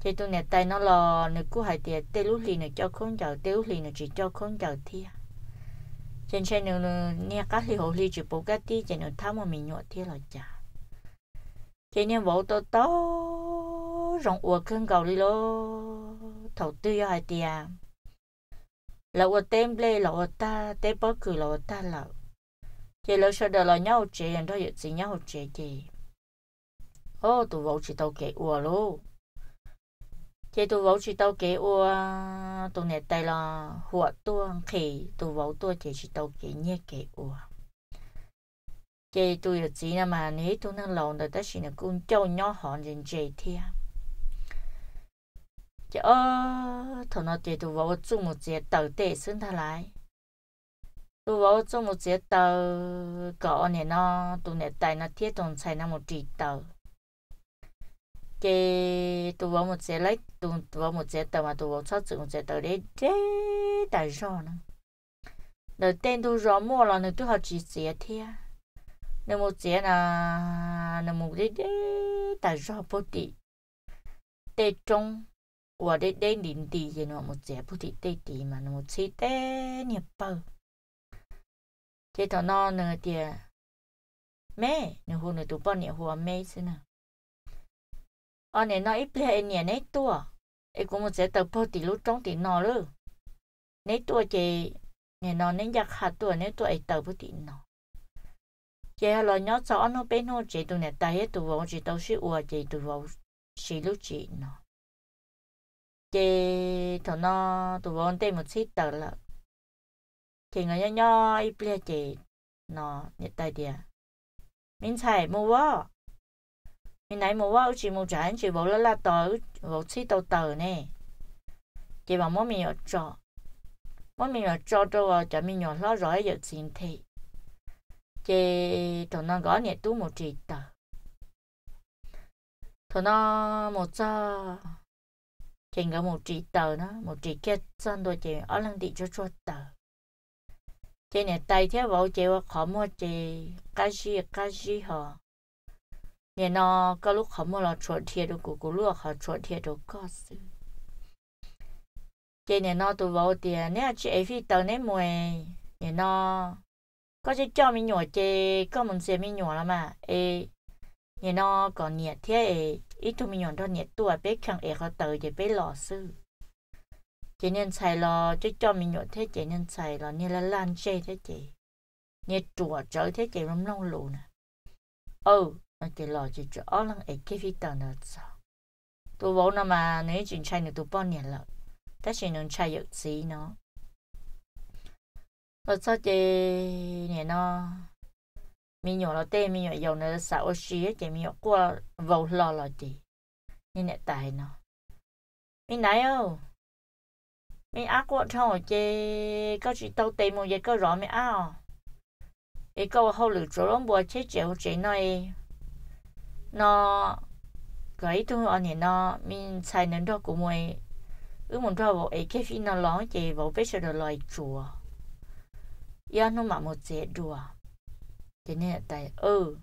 chế tu nhẹ tay nó lo nửa cú hải tiệt tê lúc lì nửa cho không chào tê lúc lì nửa chỉ cho không chào thiên trên trên nó nghe các li hồ li chụp bố cái ti trên nó tham mà mình nhọt thế là chả trên nên bộ to to rong uo khương cầu đi lô thầu tư hai tia là uo tem lê là uo ta tem bớt cử là ta là trên lô sau đó là nhau chế anh đó dự gì nhau chế chế ô tụ vỗ chỉ tàu kệ uo luôn chị tôi vỗ chỉ tao kế ô tôi nè tay là hụa tôi khỉ tôi vỗ tôi chỉ chỉ tao kế nhé kế ô chị tôi là chỉ là mà nếu tôi năng lòng được tất nhiên là cũng cho nhỏ họ nên chế thiệt chế ơ thằng nó chế tôi vỗ chung một chiếc tàu để sinh ta lại tôi vỗ chung một chiếc tàu có nè nó tôi nè tay nó thiết tồn sai nó một chiếc tàu cái tụ vào một xe lấy tụ tụ vào một xe tờ mà tụ vào sáu chữ một xe tờ đấy để tại sao nữa đầu tên tôi rõ mua là người tôi học chỉ sẽ thế nếu một xe là nếu một cái để tại sao bố đi. tê trung và đấy để đỉnh đi gì nó một xe bố đi để đi mà nó một cái để nhập bao thế thằng nó nữa thì mẹ nếu hôm nay tụ bao nhiêu hoa mẹ thế nào ở ờ, nè nó ít bị hệ nhẹ nấy tua ấy cũng muốn sẽ tập phô tỷ lúc trong tỷ nó lư nấy tua chị nè nó nên giặc hạt tua nấy tua ấy tập phô tỷ nó chị hà lo nhớ cho nó bên nó chị tụi này tại hết tụi vợ chị tao sĩ ua chị tụi vợ sĩ lúc chị nó chị thằng nó tụi vợ tên một sĩ tờ là chị người nhớ nhớ ít bị chị nó nhẹ tay đi à mình chạy mua nãy mua quá chị mua chẳng chị bảo là tờ bảo chỉ đầu tờ nè chị bảo mỗi mình ở cho mỗi mình ở cho đâu à chả mình ở lo rồi giờ xin chị thằng nó gọi nhẹ tú một chị tờ thằng nó một cho chị có một chị tờ nó một chị kia chân đôi chị ở lăng đi cho cho tờ chị này tay theo bảo chị và khó mua chị cái gì cái gì hả nhà nó có lúc không mà là chuột thiệt được của của lúc họ chuột thiệt được có sự cái nhà nó tụi vào tiền nè chị ấy phi tàu nè mùi nhà nó có chứ cho mình nhỏ chê mình xem mình nhỏ lắm mà ê nhà nó còn nhiệt thế ít tụi mình nhỏ đó nhiệt tuổi bé chẳng ê họ tàu để bé lò sư chị nên xài lò chứ cho mình thế chị nên xài lò như là lan thế chị như chùa trở thế chị lắm nông lù nè ừ te lo chỉ cho ở lăng ấy cái phi nữa sao tôi vốn mà nếu chuyện chạy nữa tôi bao nhiêu lận tất nhiên nó chạy được gì nó rồi sau thì nè nó mình nhỏ nó tê mình nhỏ dầu nó sợ ô xí thì vào lò lò thì nên lại tài nó mình nãy ô mình ác quá thôi chứ có chỉ tao tìm một cái, có rõ mình áo ấy câu hậu lực chỗ lắm bùa chết chéo chế nói nó cái tu ở nhà nó mình xài nến đó của mày ư muốn cho bộ ấy cái phi nó ló chỉ bộ vết sờ đồ loài chùa giờ nó mà một dễ đùa thế nên tại ừ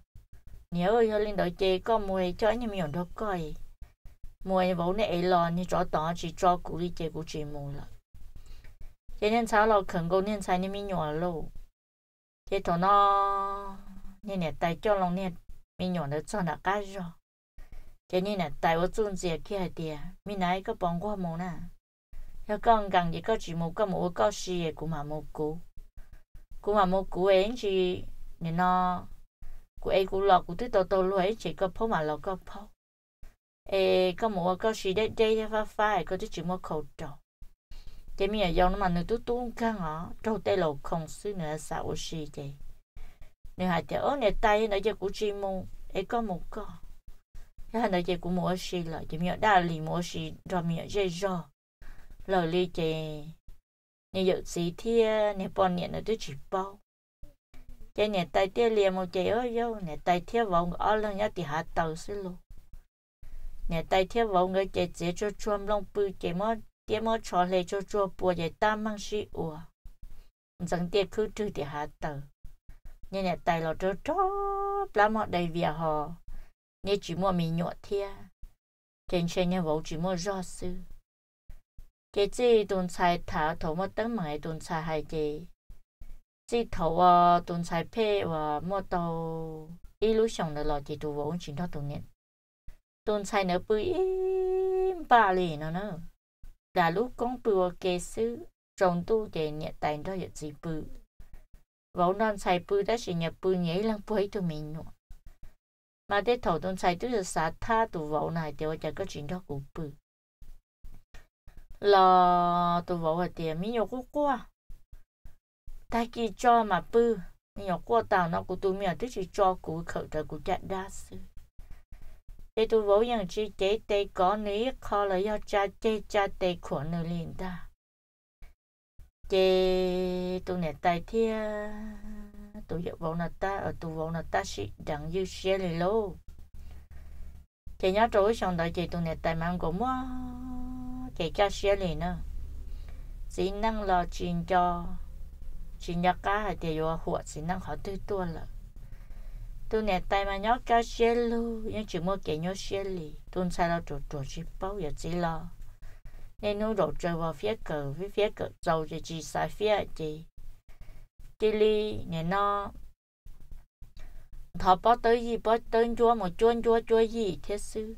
nhớ ơi hơi lên đợi chê có mùi cho anh mình đó coi mùi bố này ấy lo như chó tỏ chỉ cho cụ đi chê của chị mù là thế nên sao lo khẩn cầu nên sai nên mình nhỏ lâu thế thọ nó nên này tại cho lòng nên mình nhọn nó cho nó cá rồi cho nên là tại ở chung gì kia thì mình nãy có bằng qua mồ nè nó con gần gì có chỉ một cái một cái gì cũng mà một cú cũng mà một cú ấy chỉ nên của ấy cũng lọt của tôi tôi tôi luôn ấy chỉ có phô mà lọt có phô ê có một cái gì đấy đấy pha pha có tôi chỉ một khẩu trò thế mình là dòng nó mà nó tôi tung căng ngõ trâu tay lầu không xứ nữa sao gì vậy 女孩子哦，你带那些古迹木，哎个木个，然后那些古模式了，怎么样？那里模式怎么样？这热，老理解。你有时天，你半年了都只包。cái nhà tay tia liền một chị ơi yêu nhà tay thiết vòng ở lần nhất thì hạ tàu xí lô nhà tay thiết vòng người chị chỉ cho chuông long bự chị mò chị mò cho lệ cho cho bùa chị tam mang sĩ ủa rằng tia cứ trừ thì hạ tàu nhà nhà tài lọ trơ tró lá mọ đầy vỉa họ nhà chỉ mua mì nhọ thia trên xe nhà vỗ chỉ mua rõ sư cái gì tuần sai thả thổ mà tấm mày tuần sai hay gì chỉ thổ à ờ, tuần sai phê và ờ, mua tàu đi lối xong là lọ chỉ tu vỗ chỉ nó tuần nhận tuần sai nữa bự ba lì nó nữa đã lúc con bự kê sư trong tu để nhận tài đó là gì bự vỗ non sai bự đã chỉ nhập bự nhảy lăng bưi tụ mình nữa mà để thầu tôn sai tụ sa tha tụ vỗ này thì tôi có chuyện đó cũng bự là tụ vỗ ở tiền mình nhậu cũng qua ta kỳ cho mà bự mình nhậu qua tàu nó cũng tụ mình tức chỉ cho cũng khẩu trợ cũng chạy đa sư để tụ vỗ nhận chi chế tê có ní khó là do cha chế cha tê của nơi liền ta chế tu nè tai thia tu hiệu vọng nà ta ở ờ, tu vọng nà ta sĩ đặng dư xe lì lô chế nhá trối xong đại chế tu nè tai mang gồm mua chế cha xe lì nữa chỉ năng lo chuyện cho chuyện nhá cá hay thì vừa huột chỉ năng khó tư tua là tu nè tai mà nhá cá xe lù nhưng chỉ mua chế nhá xe lì tu sai lo trụ trụ chỉ bao giờ chỉ lo nên nó đổ trâu vào phía cờ với phía cờ dầu thì chỉ sai phía chị chị ly nên nó thọ bó tới gì bó tới chúa một chúa chúa chúa gì thế sư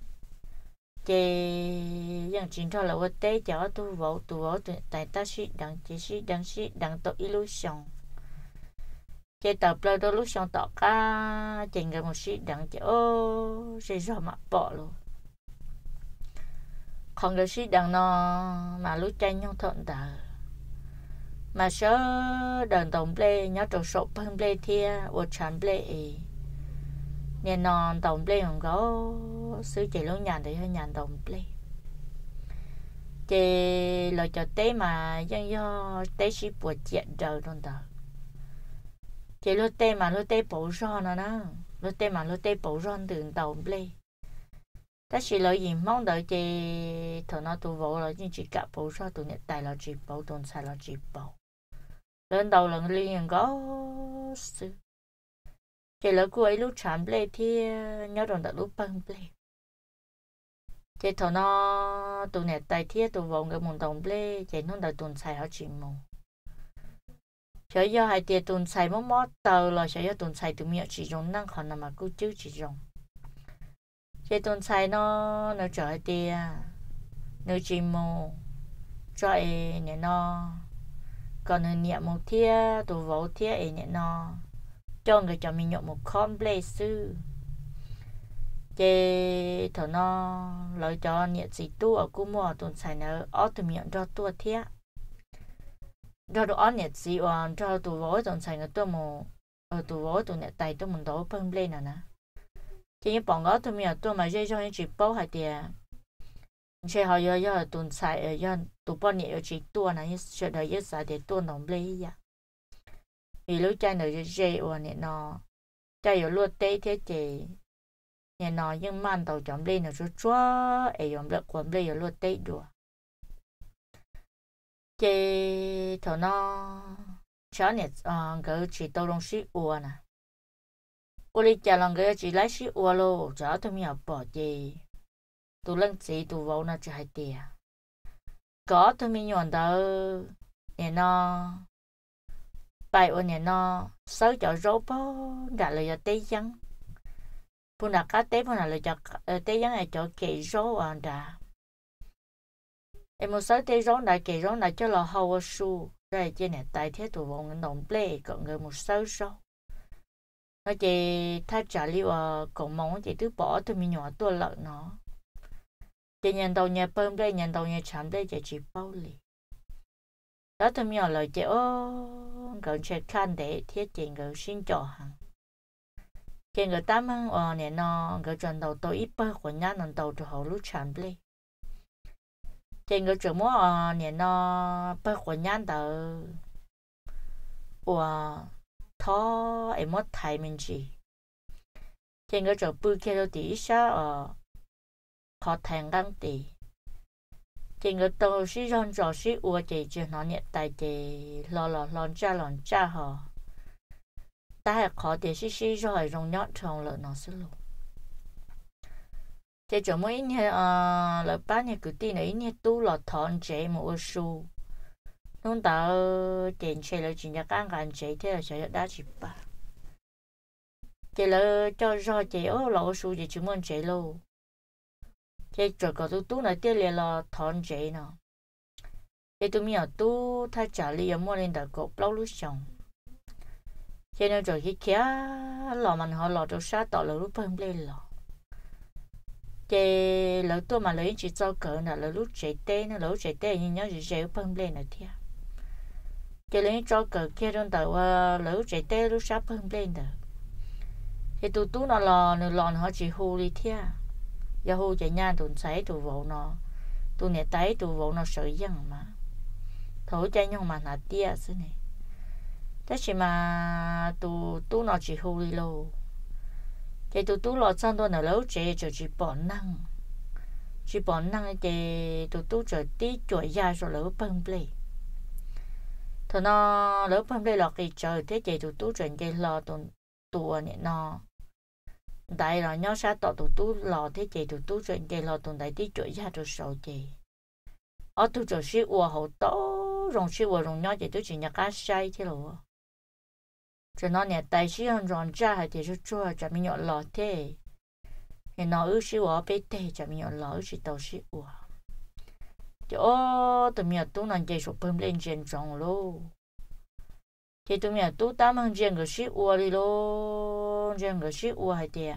chị rằng chính cho là vật tế cháu tu vỗ tu vỗ tại ta sĩ đặng chị sĩ đặng sĩ đặng tội illusion chị tập lâu đôi lúc xong tỏ ca chỉnh cái một sĩ đặng chị ô chị rồi mà bỏ luôn ของเดชิดังนอมาลุใจยองทนตามาเชอเดินตรงเปลยอดตรงศพเพิ่งเปลเทียวดฉันเปลเอเนี่ยนอนตรงเปลของเขาซื้อเจลุงยานแต่ให้ยานตรงเปลเจเราจะเต้มายังยอเต้ชิปวดเจ็ดเดินตรงตาเจลุเต้มาลุเต้ปูซ้อนนะนะลุเต้มาลุเต้ปูซ้อนตื่นตรงเปลย但是老人梦到的头脑都无了，你只夹补刷都日带了只补，顿菜了只补，轮到人里人搞事，这老古一路长不来天，鸟动的路崩不来。这头脑都日带天都往个梦动不来，这弄到顿菜好只梦。小要还跌顿菜么么到了，小要顿菜都没有其中，那可能嘛够丢其中。tôn nó trở đi à, nó chỉ mù, cho ấy nè nó, còn nó nhẹ một thia, tụ vỗ thia ấy nè nó, cho người cho mình nhậu một con ble sư, chế thổ nó lấy cho nhẹ gì tu ở cung mùa tôn sai nó, ở từ miệng cho tu thia, cho đồ ăn nhẹ gì, cho tụ vỗ tôn sai người tua mù, ở tụ vỗ tụ nhẹ tay tụ mình đổ phân ble nào nè. Kini bongo tumi ya tu ma je jo ni jibo ha dia. Che ho yo yo tun sai yo yo tu bo ni yo ji tu na ni che da ye sa de tu nom le ya. Vì lúc cha nữ je wa ni no. Cha yo lu te te te. Ni no nhưng man tàu chom le no chu chua e yom le kwam le yo lu te du. Che to no. Cha ni go chi to long shi 我哩家人个只来是我咯，只他们要保的，都能自都往那只海的啊，搞他们用到，你呢？bài ôn này nó sáu chợ rô bó đã là giờ tây dân bún đã cá tế bún là giờ tây dân là chợ kỳ rô à đã em muốn sáu tây rô đã kỳ rô đã cho là hậu su rồi trên này tại thế tụ vòng nồng lệ còn người một sáu rô nó chỉ thay trả liệu ờ, cổ mong chỉ thứ bỏ thì mình nhỏ tua lợi nó chỉ nhận đầu nhà bơm đây nhận đầu nhà chạm đây chỉ chỉ bao lì đó thì nhỏ lời chỉ ô gần chết khăn để thiết chỉ gần xin cho hàng chỉ gần tám hàng ở nè nó gần chọn đầu tôi ít bơ của nhà đầu từ hậu lúc chạm đây chỉ gần chọn mua ở ờ, nè nó bơ của nhà đầu 我。thọ em mất thay mình gì trên cái chỗ bưu kia đâu tí xa ở khó thành găng tí trên cái tổ sĩ rong rò sĩ ua chỉ cho nó nhẹ tại chỉ lo lo lon cha lon cha họ ta hệ khó để sĩ sĩ rồi rong nhót trong lợi nó sẽ luôn thế chỗ mỗi à, là ba nhà cứ tin là nhà tu là thon chế một số 弄到电车了，人家刚刚车车了，小小打起吧。这了叫绕这哦，老鼠就出门这喽。这这个都都那点来了，谈这呢。这都没有都，他家里也没人得搞老路上。这呢就去 kia，老们和老都杀到了，路碰不了。这老多嘛，老人只糟糕呢，老路这带呢，老这带人家就这碰不了呢，天。cho nên cho cờ kia đơn tàu lỡ chạy tê lúc sắp hơn lên đó thì tụ tú nó lò nó lò nó chỉ hô đi thia giờ dạ hô chạy nhà tụi sấy tụi vỗ nó tụi nè tấy tụi vỗ nó sợi dằn mà thổi chạy nhưng mà nó tia xí này thế chỉ mà tụi tú nó chỉ hô đi lô thì tụi tú lò xong tôi nó lỡ chạy cho chỉ bỏ năng chỉ bỏ năng thì tụi tú trở tí chuỗi ra rồi lỡ bưng lên thằng nó lớp phong đây là cái trời thế chị tụi tú chuyện cái lò tụi tụi nè nó đại là nhau sa tọt tụi tú lò thế chị tụi tú chuyện cái lò tụi đại đi chuỗi ra tụi sầu chị ở tụi chỗ xí ua hậu tố rồng xí ua rồng nhau chị tụi chuyện nhà cá say thế rồi cho nó nè đại xí hơn rồng ra thì chú chú cho mình nhỏ lò thế thì nó ư xí ua bê thế cho mình nhỏ lò ư xí tàu xí ua chỗ tụi mình tu nàng chạy số phim lên trên trong lô thì tụi mình tu tám hàng trên cái sĩ ua đi lô trên cái sĩ ua hay tiệt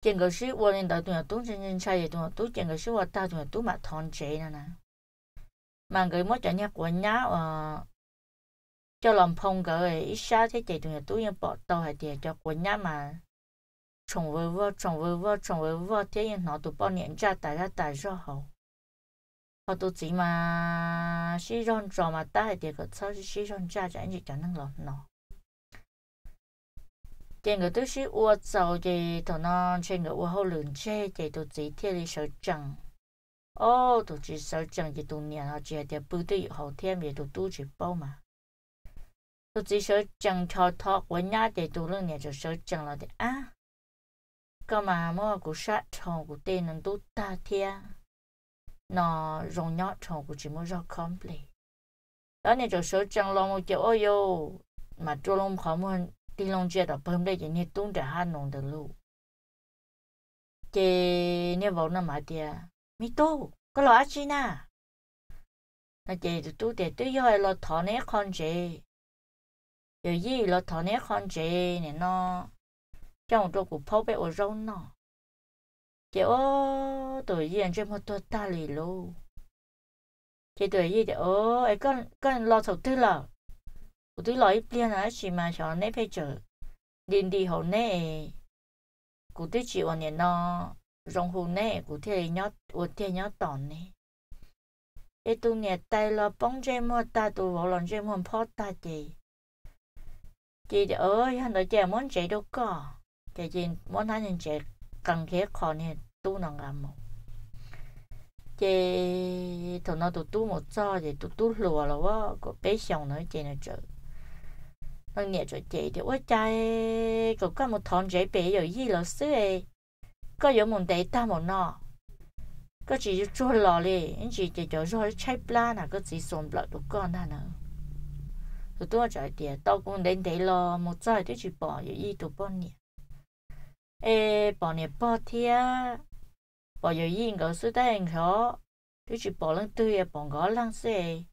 trên cái sĩ ua nên tại tụi mình tu trên trên sai tụi mình tu trên cái sĩ ua ta tụi mình tu mà thon chế nè nè mà người mối trả nhắc quần nhá ờ cho lòng phong cái ít xa thế chạy tụi mình tu yên bỏ tàu hay tiệt cho quần nhá mà trồng với vợ trồng với vợ trồng với vợ thế yên nó tụi bọn nhận ra tại ra tại do hậu 我都只嘛西装做嘛，但系这个超市西装价钱就讲能落喏。这个都是我做的，同那这个我好轮车，这都只贴的手掌。哦，都只手掌一度年啊，这点部队后天也都都去包嘛。都只手掌超脱，我伢的都两年就手掌了的啊。干嘛么？古杀虫古对能都大天。nó rong nhỏ trong của mới rất ra complete đó nên cho số chân lòng một kiểu ôi yo mà trôi lòng khó muốn đi lòng chơi đó bơm đây chỉ nên tung để hát nồng được luôn chị nên vào nó mà tiệt mi tu có lo ác chi na nó chị tu để tu yo lo thọ nè con chị giờ gì lo thọ nè con chị này nó trong chỗ của phô bé ở rong nó chị ô tuổi gì anh chơi một tuổi ta lì lô chị tuổi gì thì ô ấy con con lo sầu tư lợ của tư lợ ít là chỉ mà cho nếp hay chờ điền đi hậu nè của tư chị ổn nè nó rong hồn nè của thế nhớ ổn thế nhớ tòn nè ấy tu nè tay lo bóng mua ta tu vào lòng chơi mua phó ta chị chị ơi hắn đợi chị muốn chạy đâu có chị chị muốn hắn nhìn cần thiết khó nên tu nông làm một chị thằng nó tụ tu một cho thì tụ tu lùa là quá có bé xong nữa chị nó chữ nó nhẹ cho chị thì quá trai có có một thằng dễ bé rồi gì là sư ấy có 有问题打我呢？个只就做落咧，因只就就做拆 plan 啊，个只送不都干他呢？就多在点，到工人地咯，冇在啲就帮，有意都帮你。诶，半年半天，半有应个是等个，就是半人对个半个人是，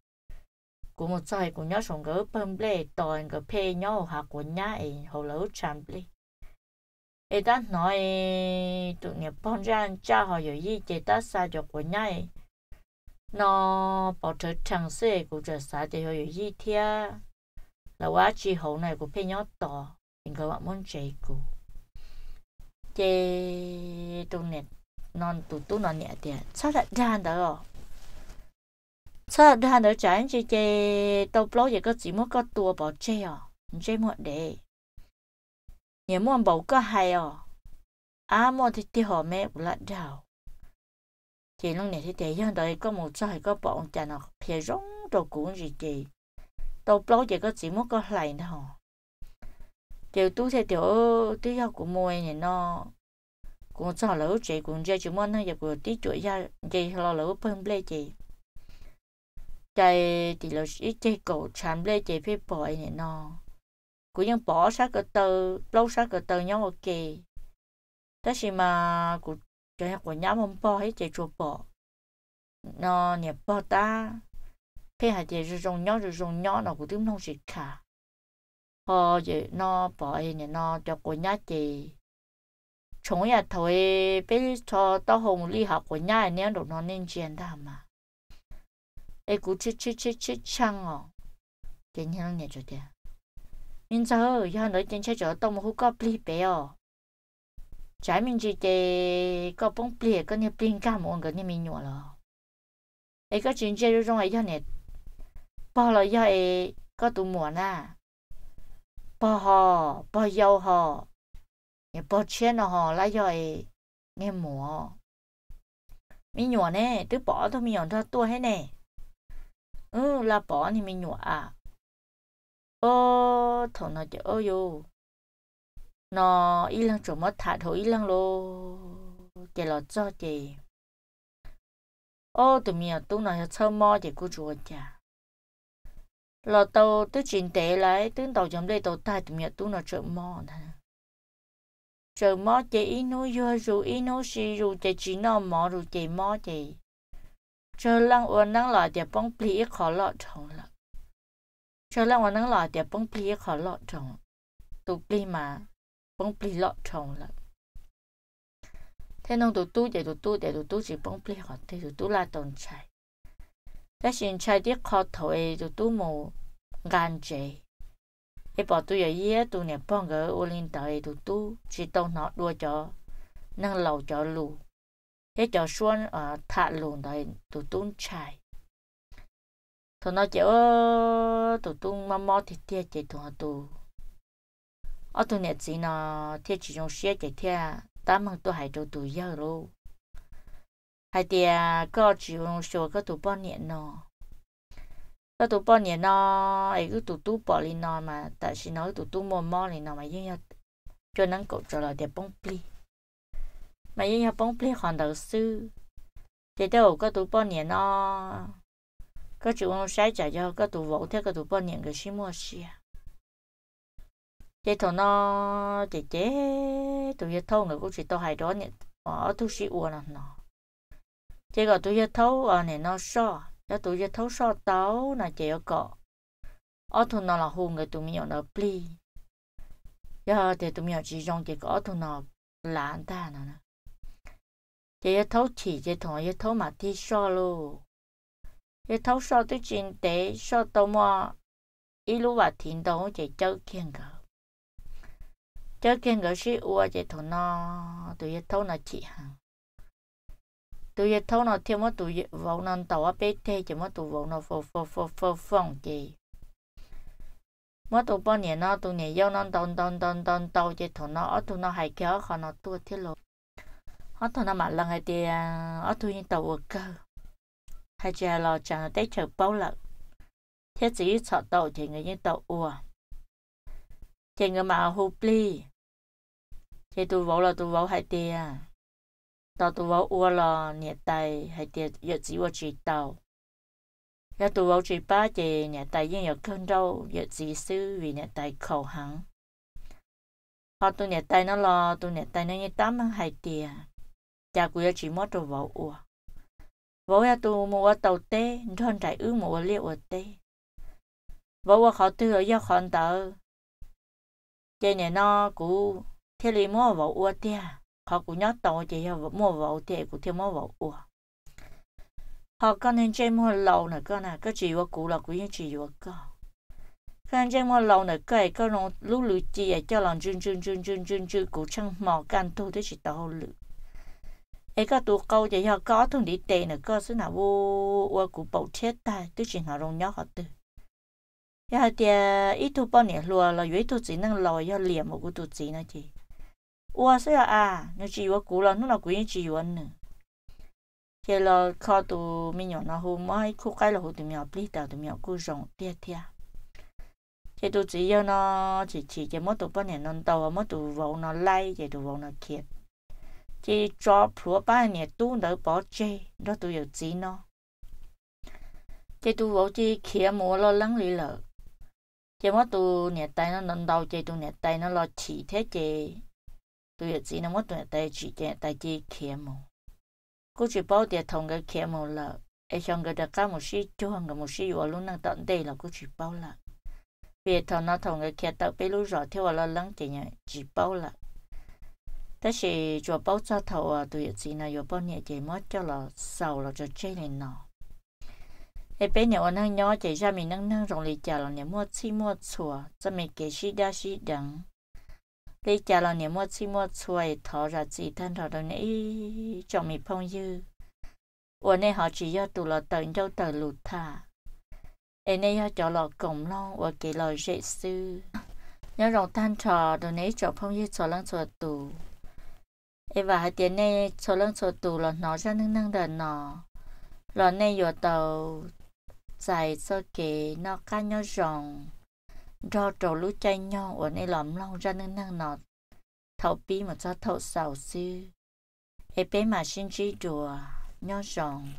古么在古鸟上个本来当个配鸟下古鸟诶好老长哩。诶，但 nói tụi nghiệp bọn rằng cha họ 有意 chế ta xa cho của nhai. Nó bỏ trở chẳng xe của trở xa thì họ 有意 thia. Là quá chi hậu này của phê nhỏ tỏ, hình cơ bạn muốn chạy chế tu nè non tu tu non nhẹ tiền sao lại ra đó sao lại ra đó chẳng chỉ chế tàu bố vậy có chỉ muốn có tua bỏ chế à chế muốn để nhớ muốn bảo có hay à à muốn thì thì họ mẹ lại đào chị lúc này thì thế gian đời có một số hay có bọn cha nó phía rong đồ cũng gì chị tàu bố vậy có chỉ muốn có lại nào tiểu tu thì tiểu tí học của mồi này nó cũng sợ lỡ chị cũng chơi chúng môn hay giờ của tí ra chị lo lỡ phân ble chị chạy thì lỡ ít cổ chán ble chị phía bội này nó cũng ยัง bỏ sát cái tờ lâu sát cái tờ nhau ok đó mà của chơi học của bỏ hết chị chuột bỏ nó nhập bỏ ta phía hai chị rồi dùng nhau rồi dùng nhau nó cũng không xịt cả họ giờ nó bỏ nên nó cho cô nhá chị chúng nhà thôi biết cho tao không đi học của nhà anh em đồ nó nên chuyện đó mà ai cứ chết chết chết chết chăng ờ cái nhà nó cho tiền mình sao giờ nói chuyện chơi cho tao mà hút có bli bé ờ trái mình chỉ để à, có bông bli cái này bli cả một cái này mình nhổ rồi ấy có chuyện chơi trong ai giờ này bao lâu giờ ấy có tụ muộn à bỏ họ bỏ dầu họ nhớ bỏ chén họ lại rồi nghe mùa mi nhỏ nè tức bỏ thôi mi nhỏ thôi tua hết nè ừ là bỏ thì mi nhỏ à ô thằng nó chơi ôi yo nó y lăng chỗ mất thả thôi y lăng lô chè lọt cho chè ô tụi mi ở nó chơi mò chè cứ chơi chả lò tàu tôi chỉnh tệ lại tướng tàu chấm đây tàu tai tụi mẹ tôi nó chợ mò nè chợ mò chị ino yo dù ino si dù chị chỉ nó mò dù chị mò chị chợ lăng uốn năng lại để bông pli khó lọt trồng lợ chợ lăng uốn năng lại để bông pli khó lọt trồng tụ pli mà bông pli lọt trồng lợ thế nông tụ tu để tụ tu để tụ tu chỉ bông pli khó thế tụ tu là tồn chạy 一線砌啲磕頭誒就都冇眼睛。一把都有嘢都能幫佢屋領導誒都都知道拿多咗，能留咗路。一就算啊塔路內都都砌。同我就都都媽媽貼貼嘅同我都。我同日子呢，貼住用書嘅貼，打問都係做對一咯。hay thì có chịu sửa có tụ bao nhiêu nó có tụ bao nhiêu nó ấy cứ tụ tụ bỏ đi nó mà tại sao nó tụ tụ mò mò đi nó mà như nhau cho nên cậu trở lại để bông mà như nhau bông pli hoàn đầu sư thì đâu có tụ bao nhiêu nó có chịu ông sai cho có tụ vỗ theo có tụ bao cái gì mua xia thế thằng nó thì chế tụi nó thâu nữa cũng chỉ tao hay đó nhỉ ở thu sĩ uo là chỉ có tôi thấu ở này nó so cho tôi thấu so tấu là chỉ có ở thôn nó là hùng người tụi mình ở pli giờ thì tụi mình chỉ dùng chỉ có ở thôn nó lãng ta nữa chỉ thấu chỉ chỉ thằng chỉ thấu mà thi so luôn chỉ thấu so tôi chuyện tế so tao mà ít lúc và thiên đâu chỉ chơi kiêng cả chơi kiêng cả sĩ ua chỉ thằng nó tụi thấu là chỉ hàng tụi giờ thâu nó thêm mà tụi giờ vỗ nó tàu á bé thế chỉ mà tụi vỗ nó phô phô phô phô phong gì mà tụi bao nhiêu nó tụi nhiều yêu nó tàu tàu tàu tàu tàu chỉ thằng nó ở tụi nó hay kéo họ nó tua thiết lộ ở tụi nó mặt lần này thì ở tụi như tàu ở cơ hay chờ lo chẳng để chờ bao lâu thế chỉ sợ tàu thì người như tàu ua thì người mà hụp ly thì tụi vỗ là tụi vỗ hay tiền 到都我我了年代还得日子我知道，要都我嘴巴的年代应有看到日子是为年代口行，好多年代那了，多年代那也打满还得，家姑要只么都我我，我要都么我到底，你看在有么我列我底，我我好多要看到，今年那股天里么我我的。họ cũng nhớ tổ chỉ họ mua vỗ thì cũng thêm mua vỗ ủa họ con nên chơi mua lâu nữa con à cái chỉ có cũ là cũng như chỉ có con con chơi mua lâu nữa cái cái nó lúc lũ chỉ là cho lòng chun chun chun chun chun chun cũng chẳng mò gan tu thế chỉ tao lũ ấy cái tụ câu chỉ họ có thằng đi tệ nữa con số nào vô vô cũ bảo chết tai tôi chỉ họ rong nhớ họ từ giờ thì ít thu bao nhiêu lúa là dưới thu chỉ năng lòi giờ liền một cái thu chỉ nữa chị 我是啊，你只我古了，你那古也只我呢。thế là khó tụ mình nhỏ nó hôm mai khu cái là hồ tụ mèo plít tàu tụ mèo cu rồng tia tia thế tụ chỉ yêu nó chỉ chỉ cái mất tụ bao nhiêu non tàu mất tụ vỗ nó lay cái tụ vỗ nó kiệt chỉ cho phù ba nhiêu tu đỡ bỏ chê đó tụ yêu chỉ nó thế tụ vỗ chỉ kia mùa lo lắng lì lợ thế mất tụ nhiệt tay nó non tàu chỉ tụ nhiệt tay nó lo chỉ thế chỉ 对日子呢，我对第几件第几节目，估计包点同个节目了，一上个大家冇事，就行个冇事，我 luôn năng tận đây là 估计包了。别同那同个节目，比如说听我了冷点样，只包了。但是做包扎头啊，对日子呢，有包年节么叫了瘦了就这里呢。一边呢，我那鸟在下面能能容易叫了，你莫吃莫错，这么给是家是人。lý cha là niệm mua chi mua xuôi thọ ra chỉ thân thọ đâu nãy cho mình phong dư ở nơi họ chỉ do tụ là tận đâu tờ lụt thả ở nơi họ cho lọ cổng lo, ở kỳ lọ dễ sư nhớ rộng than trò đồ nãy cho phong dư cho lăng cho tù ở và hai tiếng này cho lăng cho tù là nó ra nâng nâng đợt nó là nơi vừa tàu dài sơ kỳ nó cá nhớ rộng do trầu lũ chay nhau ở nơi lòm long ra nâng năng nọ thấu bí mà cho thấu sầu sư ê bế mà xin trí đùa nhỏ rộng